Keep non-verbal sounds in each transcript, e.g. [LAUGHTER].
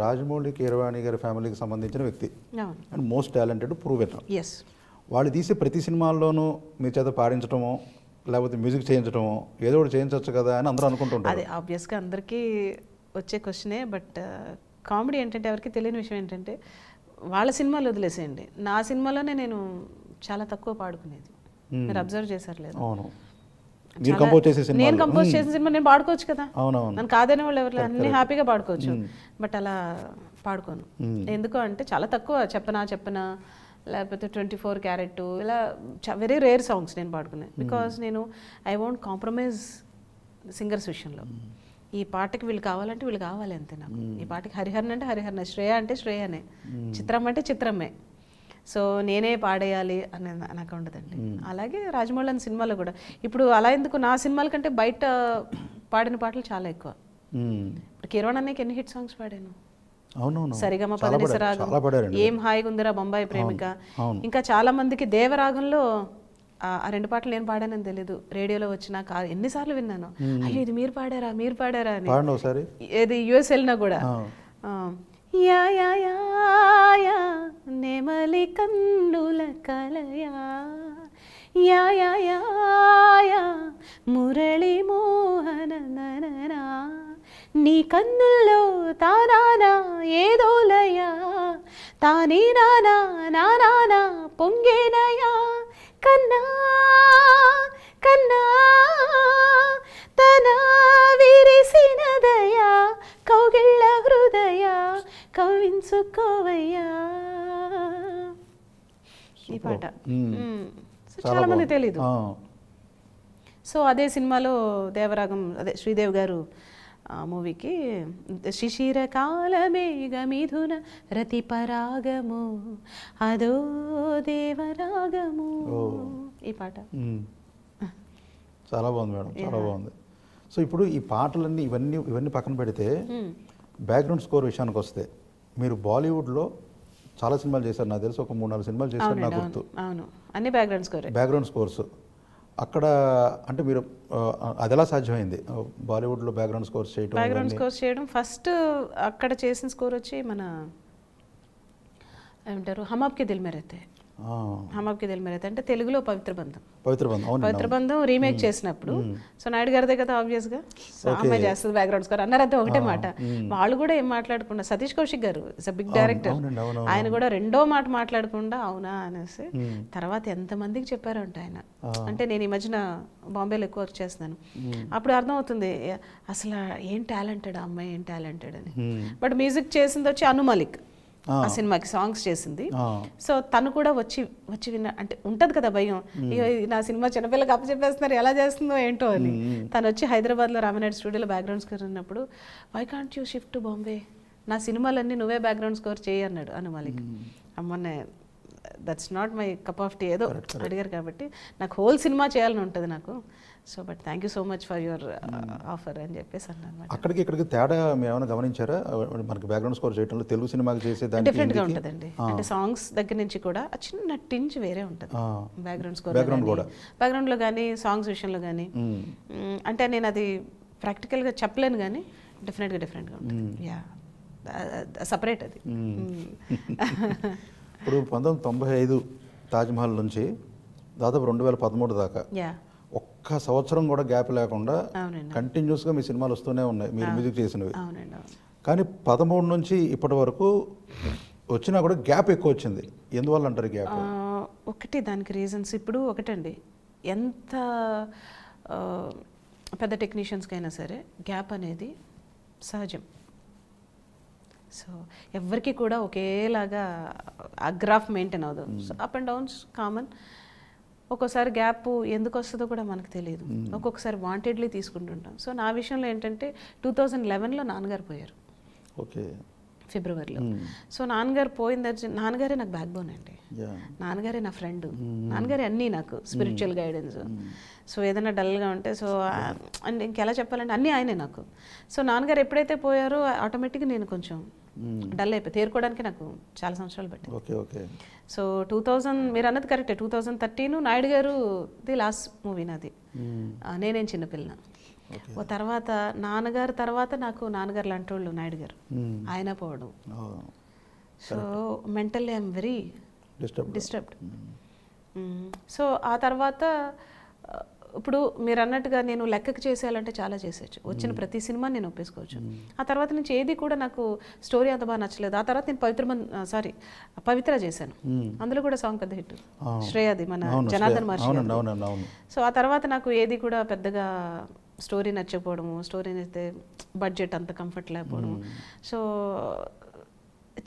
రాజమౌళి కీరవాణి గారి ఫ్యామిలీకి సంబంధించిన వ్యక్తి అండ్ మోస్ట్ టాలెంటెడ్ ప్రూవెన్ వాళ్ళు తీసే ప్రతి సినిమాల్లోనూ మీ చేత పాడించడమో లేకపోతే మ్యూజిక్ చేయించడమో ఏదో ఒకటి చేయించవచ్చు కదా అని అందరూ అనుకుంటుంటారు అది ఆబ్వియస్గా అందరికీ వచ్చే క్వశ్చనే బట్ కామెడీ ఏంటంటే ఎవరికి తెలియని విషయం ఏంటంటే వాళ్ళ సినిమాలు వదిలేసేయండి నా సినిమాలోనే నేను చాలా తక్కువ పాడుకునేది మీరు అబ్జర్వ్ చేశారు లేదు అవును మీరు కంపోజ్ చేసే సినిమా నేను కంపోజ్ చేసిన సినిమా నేను పాడుకోవచ్చు కదా అవును నన్ను కాదనే వాళ్ళు ఎవరు అన్ని హ్యాపీగా పాడుకోవచ్చు బట్ అలా పాడుకోను ఎందుకు అంటే చాలా తక్కువ చెప్పనా చెప్పనా లేకపోతే ట్వంటీ ఫోర్ క్యారెట్ ఇలా వెరీ రేర్ సాంగ్స్ నేను పాడుకున్నాను బికాస్ నేను ఐ వాంట్ కాంప్రమైజ్ సింగర్స్ విషయంలో ఈ పాటకి వీళ్ళు కావాలంటే వీళ్ళు కావాలి అంతే నాకు ఈ పాటకి హరిహరన్ అంటే హరిహరనే శ్రేయ అంటే శ్రేయనే చిత్రం అంటే చిత్రమే సో నేనే పాడేయాలి అనే నాకు ఉండదండి అలాగే రాజమౌళి అని సినిమాలో కూడా ఇప్పుడు అలా ఎందుకు నా సినిమాల కంటే బయట పాడిన పాటలు చాలా ఎక్కువ ఇప్పుడు కిరణ్ అన్నయ్యకి ఎన్ని హిట్ సాంగ్స్ పాడాను సరిగమ పదనిసరాగం ఏం హాయిగుందిరా బొంబాయి ప్రేమిక ఇంకా చాలా మందికి దేవరాగంలో ఆ రెండు పాటలు నేను పాడానని తెలియదు రేడియోలో వచ్చినాక ఎన్నిసార్లు విన్నాను అయ్యో ఇది మీరు పాడారా మీరు పాడారా అని ఏది యుఎస్ వెళ్ళినా కూడా యా నెమలి కన్నుల కలయా యా మురళి మోహన నరనా నీ కన్నుల్లో తానా ఏదోలయా తానే నానా ఉంచుకోవయ్యా ఈ పాట సో చాలా మంది తెలీదు సో అదే సినిమాలో దేవరాగం అదే శ్రీదేవి గారు ఆ మూవీకి శిశిర కాలమేఘ మిథున రతి పరాగము అదో దేవరాగము ఈ పాట చాలా బాగుంది మేడం చాలా బాగుంది సో ఇప్పుడు ఈ పాటలన్నీ ఇవన్నీ ఇవన్నీ పక్కన పెడితే బ్యాక్గ్రౌండ్ స్కోర్ విషయానికి వస్తే మీరు బాలీవుడ్లో చాలా సినిమాలు చేశారు నాకు తెలుసు ఒక మూడు నాలుగు సినిమాలు చేశారు నాకు గుర్తు అవును అన్ని బ్యాక్గ్రౌండ్ స్కోర్ బ్యాక్గ్రౌండ్ స్కోర్స్ అక్కడ అంటే మీరు అది ఎలా సాధ్యమైంది బాలీవుడ్లో బ్యాక్గ్రౌండ్ స్కోర్స్ చేయడం బ్యాక్గ్రౌండ్ స్కోర్స్ చేయడం ఫస్ట్ అక్కడ చేసిన స్కోర్ వచ్చి మన ఏమంటారు హమాబ్కి దిల్ మేరైతే హమాబ్కి దిల్ మేర అంటే తెలుగులో పవిత్ర బంధం పవిత్ర బంధం పవిత్ర బంధం రీమేక్ చేసినప్పుడు సో నాయుడు గారిదే కదా ఆబ్వియస్ గా సో అమ్మాయి చేస్తుంది బ్యాక్గ్రౌండ్ స్కోర్ అన్నారు అంతే ఒకటే మాట వాళ్ళు కూడా ఏం మాట్లాడకుండా సతీష్ కౌశిక్ గారు ఇస్ అ బిగ్ డైరెక్టర్ ఆయన కూడా రెండో మాట మాట్లాడకుండా అవునా అనేసి తర్వాత ఎంత మందికి చెప్పారంట ఆయన అంటే నేను ఈ మధ్యన బాంబేలో ఎక్కువ వర్క్ చేస్తున్నాను అప్పుడు అర్థమవుతుంది అసలు ఏం టాలెంటెడ్ అమ్మాయి ఏం టాలెంటెడ్ అని బట్ మ్యూజిక్ చేసింది వచ్చి అనుమలిక్ ఆ సినిమాకి సాంగ్స్ చేసింది సో తను కూడా వచ్చి వచ్చి విన్న అంటే ఉంటది కదా భయం అయ్యో నా సినిమా చిన్నపిల్లకి అప్పు చెప్పేస్తున్నారు ఎలా చేస్తుందో ఏంటో అని తను వచ్చి హైదరాబాద్ లో రామనాయుడు స్టూడియోలో బ్యాక్గ్రౌండ్ స్కోర్ ఉన్నప్పుడు why can't you shift to Bombay నా సినిమాలన్నీ నువ్వే బ్యాక్గ్రౌండ్ స్కోర్ చేయి అన్నాడు అనుమాలిక్ అమ్మనే that's not my cup of tea ఏదో అడిగారు కాబట్టి నాకు హోల్ సినిమా చేయాలని ఉంటుంది నాకు so but thank you so much for your offer అని చెప్పేసి అన్నమాట అక్కడికి ఇక్కడికి తేడా ఏమైనా గమనించారా మనకి బ్యాక్గ్రౌండ్ స్కోర్ చేయడంలో తెలుగు సినిమాకి చేసే డిఫరెంట్గా ఉంటుందండి అంటే సాంగ్స్ దగ్గర నుంచి కూడా చిన్న టించ్ వేరే ఉంటుంది బ్యాక్గ్రౌండ్ స్కోర్ బ్యాక్గ్రౌండ్ కూడా బ్యాక్గ్రౌండ్లో కానీ సాంగ్స్ విషయంలో కానీ hmm. hmm, అంటే నేను అది ప్రాక్టికల్గా చెప్పలేను కానీ డెఫినెట్గా డిఫరెంట్గా ఉంటుంది యా సపరేట్ అది hmm. [LAUGHS] ఇప్పుడు పంతొమ్మిది తొంభై ఐదు తాజ్మహల్ నుంచి దాదాపు రెండు వేల పదమూడు దాకా ఒక్క సంవత్సరం కూడా గ్యాప్ లేకుండా కంటిన్యూస్గా మీ సినిమాలు వస్తూనే ఉన్నాయి మీరు మ్యూజిక్ చేసినవి కానీ పదమూడు నుంచి ఇప్పటి వరకు వచ్చినా కూడా గ్యాప్ ఎక్కువ వచ్చింది ఎందువల్ల అంటారు గ్యాప్ ఒకటి దానికి రీజన్స్ ఇప్పుడు ఒకటండి ఎంత పెద్ద టెక్నీషియన్స్కైనా సరే గ్యాప్ అనేది సహజం సో ఎవరికి కూడా ఒకేలాగా ఆ గ్రాఫ్ మెయింటైన్ అవ్వదు so up and downs common ఒక్కోసారి గ్యాప్ ఎందుకు వస్తుందో కూడా మనకు తెలియదు hmm. ఒక్కొక్కసారి వాంటెడ్లీ తీసుకుంటుంటాం సో నా విషయంలో ఏంటంటే టూ థౌజండ్ లెవెన్లో నాన్నగారు పోయారు ఓకే ఫిబ్రవరిలో hmm. సో నాన్నగారు పోయిన దగ్గర నాన్నగారే నాకు బ్యాక్ బోన్ అండి నాన్నగారే నా ఫ్రెండ్ hmm. నాన్నగారే అన్నీ నాకు స్పిరిచువల్ hmm. గైడెన్స్ సో ఏదైనా డల్గా ఉంటే సో అండ్ ఇంకెలా చెప్పాలంటే అన్నీ ఆయనే నాకు సో నాన్నగారు ఎప్పుడైతే పోయారో ఆటోమేటిక్గా నేను కొంచెం డల్ అయిపోయి తేరుకోవడానికి నాకు చాలా సంవత్సరాలు పట్టింది okay okay so two thousand మీరు అన్నది కరెక్టే టూ థౌజండ్ థర్టీన్ నాయుడు గారు ది లాస్ట్ మూవీ నాది నేనేం చిన్నపిల్ల ఓ తర్వాత నాన్నగారు తర్వాత నాకు నాన్నగారు లాంటి వాళ్ళు నాయుడు గారు ఆయన పోవడం so mental I'm very disturbed so ఆ తర్వాత ఇప్పుడు మీరు అన్నట్టుగా నేను లెక్కకు చేసేయాలంటే చాలా చేసేవచ్చు వచ్చిన ప్రతి సినిమా నేను ఒప్పేసుకోవచ్చు ఆ తర్వాత నుంచి ఏది కూడా నాకు స్టోరీ అంత బాగా నచ్చలేదు ఆ తర్వాత నేను పవిత్ర సారీ పవిత్ర చేశాను అందులో కూడా సాంగ్ పెద్ద హిట్ శ్రేయాది మన జనార్దన్ మహర్షి సో ఆ తర్వాత నాకు ఏది కూడా పెద్దగా స్టోరీ నచ్చకపోవడము స్టోరీ నచ్చితే బడ్జెట్ అంత కంఫర్ట్ లేకపోవడము hmm. సో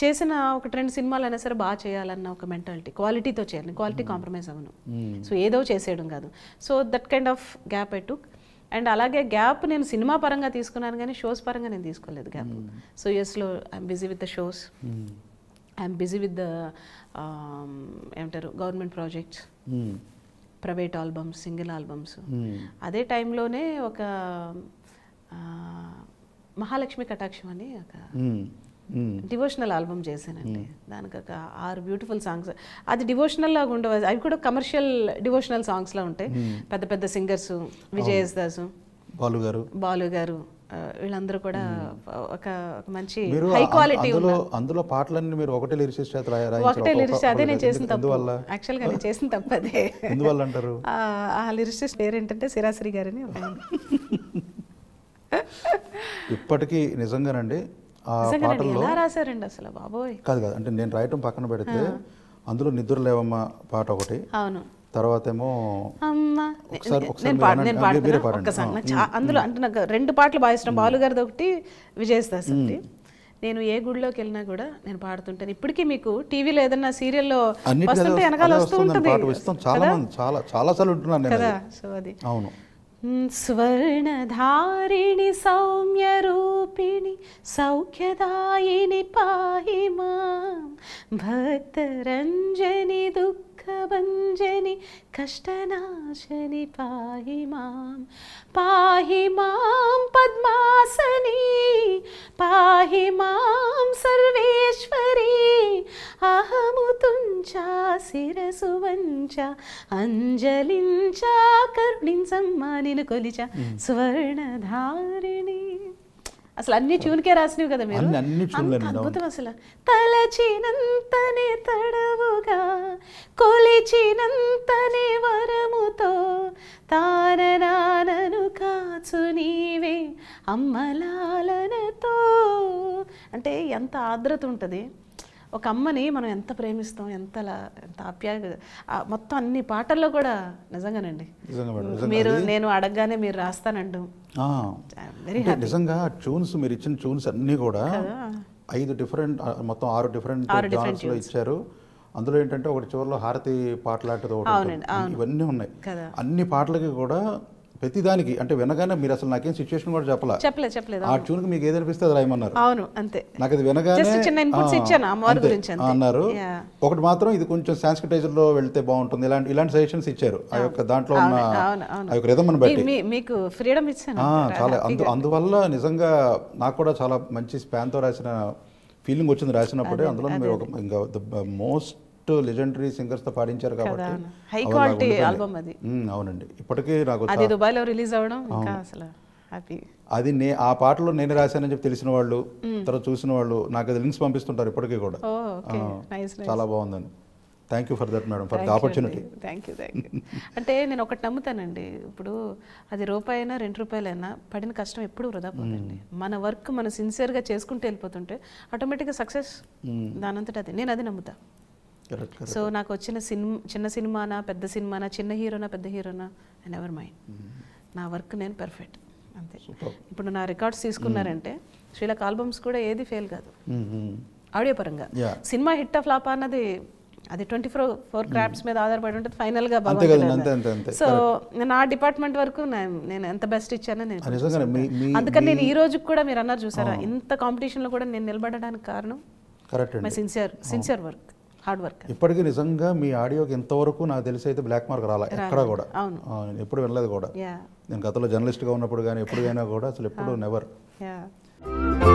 చేసిన ఒక రెండు సినిమాలు అయినా సరే బాగా చేయాలన్న ఒక మెంటాలిటీ క్వాలిటీతో చేయాలి క్వాలిటీ hmm. కాంప్రమైజ్ అవ్వను hmm. సో ఏదో చేసేయడం కాదు so that kind of gap ఎటు అండ్ అలాగే గ్యాప్ నేను సినిమా పరంగా తీసుకున్నాను కానీ షోస్ పరంగా నేను తీసుకోలేదు గ్యాప్ సో ఎస్లో I'm busy with the shows I'm busy with the ఏమంటారు government projects private albums single albums hmm. అదే టైంలోనే ఒక మహాలక్ష్మి కటాక్షం అని ఒక hmm. Hmm. డివోషనల్ ఆల్బమ్ చేశానండి దానికి ఒక ఆరు బ్యూటిఫుల్ సాంగ్స్ అది డివోషనల్ లాగా ఉండవు అవి కూడా కమర్షియల్ డివోషనల్ సాంగ్స్లో ఉంటాయి పెద్ద పెద్ద సింగర్స్ విజయ్ దాసు బాలు గారు బాలు గారు వీళ్ళందరూ కూడా ఒక మంచి హై క్వాలిటీ అందులో పాటలన్నీ మీరు ఒకటే రాయారా ఒకటే లిరిసిస్ అదే నేను చేసిన తప్పు యాక్చువల్ గా నేను చేసిన తప్పు అదే ఎందువల్ల అంటారు ఆ లిరిసిస్ పేరు ఏంటంటే సిరాశ్రీ గారని ఇప్పటికీ నిజంగానండి ఆ పాటల్లో రాశారండి అసలు బాబోయ్ కాదు కాదు అంటే నేను రాయటం పక్కన పెడితే అందులో నిద్ర లేవమ్మ పాట ఒకటి అవును తర్వాత ఏమో అందులో అంటే నాకు రెండు పాటలు బాగా ఇష్టం బాలుగారిది ఒకటి విజయదాస్ ఒకటి నేను ఏ గుడిలోకి వెళ్ళినా కూడా నేను పాడుతుంటాను ఇప్పటికీ మీకు టీవీలో ఏదైనా సీరియల్లో వస్తుంటే వెనకాల చాలా చాలా సో అది స్వర్ణధారిణి సౌమ్య రూపిణి సౌఖ్యదాయిని పాహిమా భక్తరంజని దుఃఖ దుఃఖభంజని कष्टनाशनि पाहि मां पाहि मां पद्मासनी पाहि मां सर्वेश्वरी అహముతుంచా వంచ అంజలించా కరుణించమ్మా నేను కొలిచ సువర్ణధారిణి అసలు అన్ని ట్యూన్కే రాసినవి కదా మీరు అద్భుతం అసలు తలచినంతనే తడవుగా కొలిచినంతనే వరముతో తాననానను కాచు నీవే అమ్మలాలనతో అంటే ఎంత ఆర్ద్రత ఉంటుంది ఒక అమ్మని మనం ఎంత ప్రేమిస్తాం ఎంత ఎంత ఆప్యాయ మొత్తం అన్ని పాటల్లో కూడా నిజంగానండి మీరు నేను అడగగానే మీరు రాస్తానండు నిజంగా ట్యూన్స్ మీరు ఇచ్చిన ట్యూన్స్ అన్నీ కూడా ఐదు డిఫరెంట్ మొత్తం ఆరు డిఫరెంట్ లో ఇచ్చారు అందులో ఏంటంటే ఒకటి చివరిలో హారతి పాటలాంటిది ఒకటి ఇవన్నీ ఉన్నాయి అన్ని పాటలకి కూడా ప్రతిదానికి అంటే వినగానే మీరు అసలు నాకేం సిచ్యువేషన్ కూడా చెప్పలే చెప్పలేదు చెప్పలేదు ఆ ట్యూన్ మీకు ఏది అనిపిస్తే అది రాయమన్నారు అవును అంతే నాకు అది వినగానే చిన్న ఇన్పుట్స్ ఇచ్చాను గురించి అన్నారు ఒకటి మాత్రం ఇది కొంచెం సాంస్క్రిటైజర్ లో వెళ్తే బాగుంటుంది ఇలాంటి ఇలాంటి సజెషన్స్ ఇచ్చారు ఆ యొక్క దాంట్లో ఉన్న ఆ యొక్క రిధమని బట్టి మీకు ఫ్రీడమ్ ఇచ్చాను చాలా అందు అందువల్ల నిజంగా నాకు కూడా చాలా మంచి స్పాన్ తో రాసిన ఫీలింగ్ వచ్చింది రాసినప్పుడే అందులో మీరు ఒక ఇంకా ద మోస్ట్ లెజెండరీ తో పాడించారు కాబట్టి హై క్వాలిటీ ఆల్బమ్ అది అవునండి ఇప్పటికీ నాకు అది దుబాయ్లో రిలీజ్ అవ్వడం ఇంకా అసలు హ్యాపీ అది నే ఆ పాటలో నేను రాశానని చెప్పి తెలిసిన వాళ్ళు తర్వాత చూసిన వాళ్ళు నాకు అది లింక్స్ పంపిస్తుంటారు ఇప్పటికీ కూడా చాలా బాగుందని thank you for that madam for the opportunity thank you thank you అంటే నేను ఒకటి నమ్ముతానండి ఇప్పుడు అది రూపాయి అయినా రెండు రూపాయలైనా పడిన కష్టం ఎప్పుడు వృధా పోతుంది మన వర్క్ మనం సిన్సియర్గా చేసుకుంటూ వెళ్ళిపోతుంటే ఆటోమేటిక్గా సక్సెస్ దానంతటా అది నేను అది నమ్ముతా సో నాకు వచ్చిన సినిమా చిన్న సినిమానా పెద్ద సినిమానా చిన్న హీరోనా పెద్ద హీరోనా అండ్ ఎవర్ మైండ్ నా వర్క్ నేను పర్ఫెక్ట్ అంతే ఇప్పుడు నా రికార్డ్స్ తీసుకున్నారంటే mm. శ్రీలక్ ఆల్బమ్స్ కూడా ఏది ఫెయిల్ కాదు mm-hmm. ఆడియో పరంగా సినిమా హిట్ ఫ్లాప్ అన్నది అది ట్వంటీ ఫోర్ ఫోర్ క్రాఫ్ట్స్ మీద ఆధారపడి ఉంటుంది ఫైనల్ గా సో నేను ఆ డిపార్ట్మెంట్ వరకు నేను ఎంత బెస్ట్ ఇచ్చానో నేను అందుకని నేను ఈ రోజు కూడా మీరు అన్నారు చూసారా ఇంత కాంపిటీషన్ లో కూడా నేను నిలబడడానికి కారణం sincere sincere work hard work ఇప్పటికీ నిజంగా మీ ఆడియోకి ఇంతవరకు నాకు తెలిసి అయితే బ్లాక్ మార్క్ రాలే ఎక్కడ కూడా ఎప్పుడు వినలేదు కూడా నేను గతంలో జర్నలిస్ట్గా ఉన్నప్పుడు కానీ ఎప్పుడైనా కూడా అసలు ఎప్పుడు నెవర్